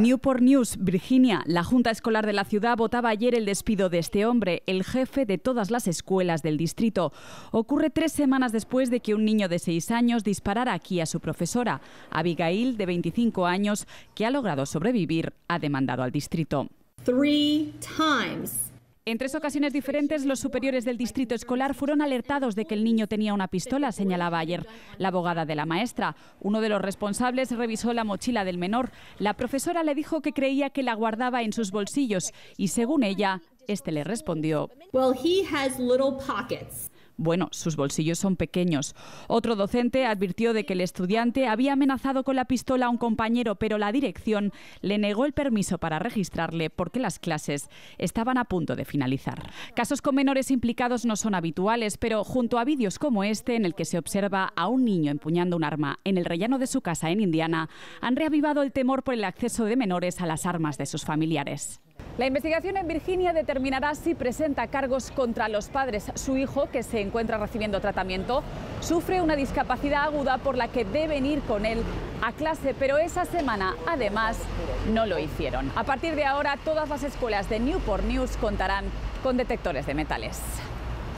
Newport News, Virginia. La Junta Escolar de la ciudad votaba ayer el despido de este hombre, el jefe de todas las escuelas del distrito. Ocurre tres semanas después de que un niño de seis años disparara aquí a su profesora, Abigail, de 25 años, que ha logrado sobrevivir, ha demandado al distrito. En tres ocasiones diferentes, los superiores del distrito escolar fueron alertados de que el niño tenía una pistola, señalaba ayer la abogada de la maestra. Uno de los responsables revisó la mochila del menor. La profesora le dijo que creía que la guardaba en sus bolsillos y, según ella, este le respondió. Well, he has little pockets bueno, sus bolsillos son pequeños. Otro docente advirtió de que el estudiante había amenazado con la pistola a un compañero, pero la dirección le negó el permiso para registrarle porque las clases estaban a punto de finalizar. Casos con menores implicados no son habituales, pero junto a vídeos como este, en el que se observa a un niño empuñando un arma en el rellano de su casa en Indiana, han reavivado el temor por el acceso de menores a las armas de sus familiares. La investigación en Virginia determinará si presenta cargos contra los padres. Su hijo, que se encuentra recibiendo tratamiento, sufre una discapacidad aguda por la que deben ir con él a clase, pero esa semana, además, no lo hicieron. A partir de ahora, todas las escuelas de Newport News contarán con detectores de metales.